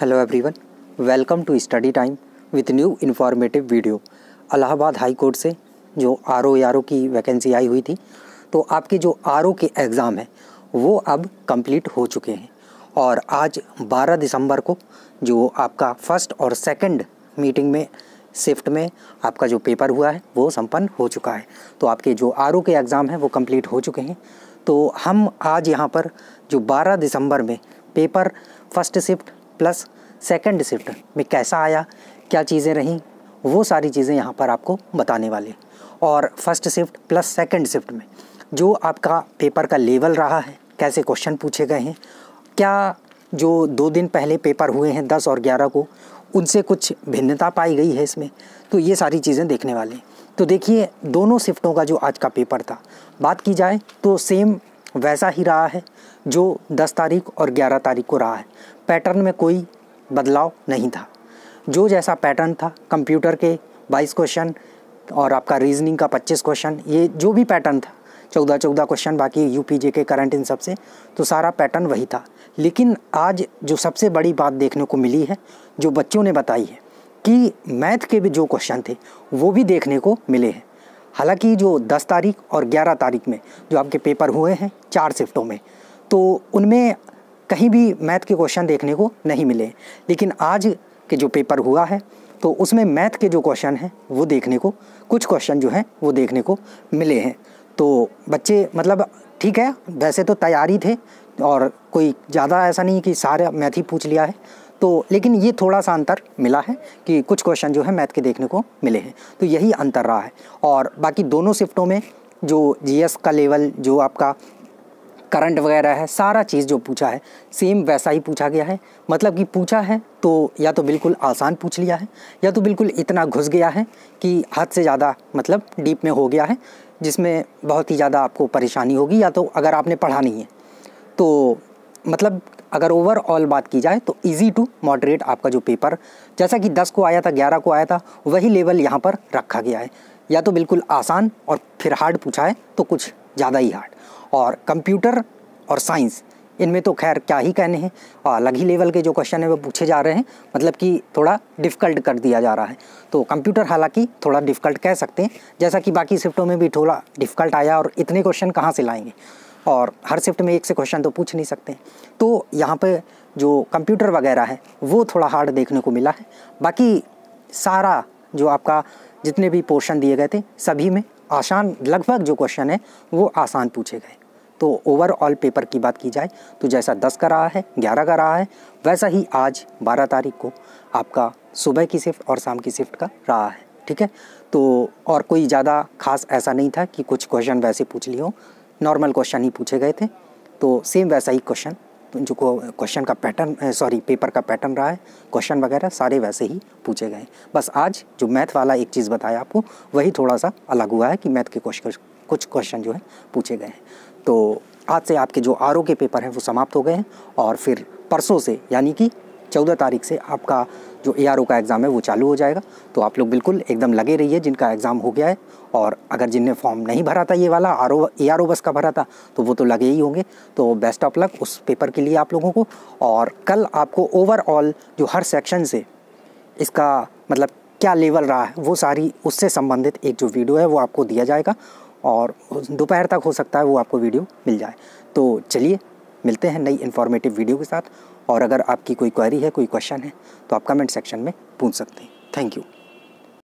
hello everyone welcome to study time with new informative video Allahabad High Court से जो R O R O की vacancy आई हुई थी तो आपके जो आर ओ के एग्ज़ाम हैं वो अब कंप्लीट हो चुके हैं और आज 12 दिसंबर को जो आपका फर्स्ट और सेकंड मीटिंग में शिफ्ट में आपका जो पेपर हुआ है वो संपन्न हो चुका है तो आपके जो आर ओ के एग्ज़ाम हैं वो कंप्लीट हो चुके हैं तो हम आज यहाँ पर जो 12 दिसंबर में paper first shift plus second discipline में कैसा आया क्या चीज़ें रहीं वो सारी चीज़ें यहाँ पर आपको बताने वाले और first shift plus second shift में जो आपका पेपर का लेवल रहा है कैसे क्वेश्चन पूछे गए हैं क्या जो दो दिन पहले पेपर हुए हैं दस और ग्यारह को उनसे कुछ भिन्नता पाई गई है इसमें तो ये सारी चीज़ें देखने वाले हैं तो देखिए दोनों शिफ्टों का जो आज का पेपर था बात की जाए तो सेम वैसा ही रहा है जो 10 तारीख और 11 तारीख को रहा है पैटर्न में कोई बदलाव नहीं था जो जैसा पैटर्न था कंप्यूटर के 22 क्वेश्चन और आपका रीजनिंग का 25 क्वेश्चन ये जो भी पैटर्न था चौदह चौदह क्वेश्चन बाकी यू पी जे के करंट इन सबसे तो सारा पैटर्न वही था लेकिन आज जो सबसे बड़ी बात देखने को मिली है जो बच्चों ने बताई है कि मैथ के भी जो क्वेश्चन थे वो भी देखने को मिले हैं हालांकि जो 10 तारीख और 11 तारीख में जो आपके पेपर हुए हैं चार शिफ्टों में तो उनमें कहीं भी मैथ के क्वेश्चन देखने को नहीं मिले लेकिन आज के जो पेपर हुआ है तो उसमें मैथ के जो क्वेश्चन हैं वो देखने को कुछ क्वेश्चन जो हैं वो देखने को मिले हैं तो बच्चे मतलब ठीक है वैसे तो तैयारी थे और कोई ज़्यादा ऐसा नहीं कि सारा मैथ ही पूछ लिया है तो लेकिन ये थोड़ा सा अंतर मिला है कि कुछ क्वेश्चन जो है मैथ के देखने को मिले हैं तो यही अंतर रहा है और बाकी दोनों शिफ्टों में जो जीएस का लेवल जो आपका करंट वगैरह है सारा चीज़ जो पूछा है सेम वैसा ही पूछा गया है मतलब कि पूछा है तो या तो बिल्कुल आसान पूछ लिया है या तो बिल्कुल इतना घुस गया है कि हद से ज़्यादा मतलब डीप में हो गया है जिसमें बहुत ही ज़्यादा आपको परेशानी होगी या तो अगर आपने पढ़ा नहीं है तो मतलब अगर ओवरऑल बात की जाए तो इजी टू मॉडरेट आपका जो पेपर जैसा कि 10 को आया था 11 को आया था वही लेवल यहाँ पर रखा गया है या तो बिल्कुल आसान और फिर हार्ड पूछा है तो कुछ ज़्यादा ही हार्ड और कंप्यूटर और साइंस इनमें तो खैर क्या ही कहने हैं अलग ही लेवल के जो क्वेश्चन है वो पूछे जा रहे हैं मतलब कि थोड़ा डिफ़िकल्ट कर दिया जा रहा है तो कंप्यूटर हालांकि थोड़ा डिफ़िकल्ट कह सकते हैं जैसा कि बाकी शिफ्टों में भी थोड़ा डिफ़िकल्ट आया और इतने क्वेश्चन कहाँ से लाएंगे और हर शिफ्ट में एक से क्वेश्चन तो पूछ नहीं सकते तो यहाँ पर जो कंप्यूटर वगैरह है वो थोड़ा हार्ड देखने को मिला है बाकी सारा जो आपका जितने भी पोर्शन दिए गए थे सभी में आसान लगभग जो क्वेश्चन है वो आसान पूछे गए तो ओवरऑल पेपर की बात की जाए तो जैसा दस का रहा है ग्यारह का रहा है वैसा ही आज बारह तारीख को आपका सुबह की शिफ्ट और शाम की शिफ्ट का रहा है ठीक है तो और कोई ज़्यादा खास ऐसा नहीं था कि कुछ क्वेश्चन वैसे पूछ लिए नॉर्मल क्वेश्चन ही पूछे गए थे तो सेम वैसा ही क्वेश्चन जो क्वेश्चन का पैटर्न सॉरी पेपर का पैटर्न रहा है क्वेश्चन वगैरह सारे वैसे ही पूछे गए बस आज जो मैथ वाला एक चीज़ बताया आपको वही थोड़ा सा अलग हुआ है कि मैथ के क्वेश्चन कुछ क्वेश्चन जो है पूछे गए हैं तो आज से आपके जो आर के पेपर हैं वो समाप्त हो गए हैं और फिर परसों से यानी कि चौदह तारीख से आपका जो ए का एग्ज़ाम है वो चालू हो जाएगा तो आप लोग बिल्कुल एकदम लगे रहिए जिनका एग्ज़ाम हो गया है और अगर जिनने फॉर्म नहीं भरा था ये वाला R O A R O बस का भरा था तो वो तो लगे ही होंगे तो बेस्ट ऑफ लक उस पेपर के लिए आप लोगों को और कल आपको ओवरऑल जो हर सेक्शन से इसका मतलब क्या लेवल रहा है वो सारी उससे संबंधित एक जो वीडियो है वो आपको दिया जाएगा और दोपहर तक हो सकता है वो आपको वीडियो मिल जाए तो चलिए मिलते हैं नई इन्फॉर्मेटिव वीडियो के साथ और अगर आपकी कोई क्वारी है कोई क्वेश्चन है तो आप कमेंट सेक्शन में पूछ सकते हैं थैंक यू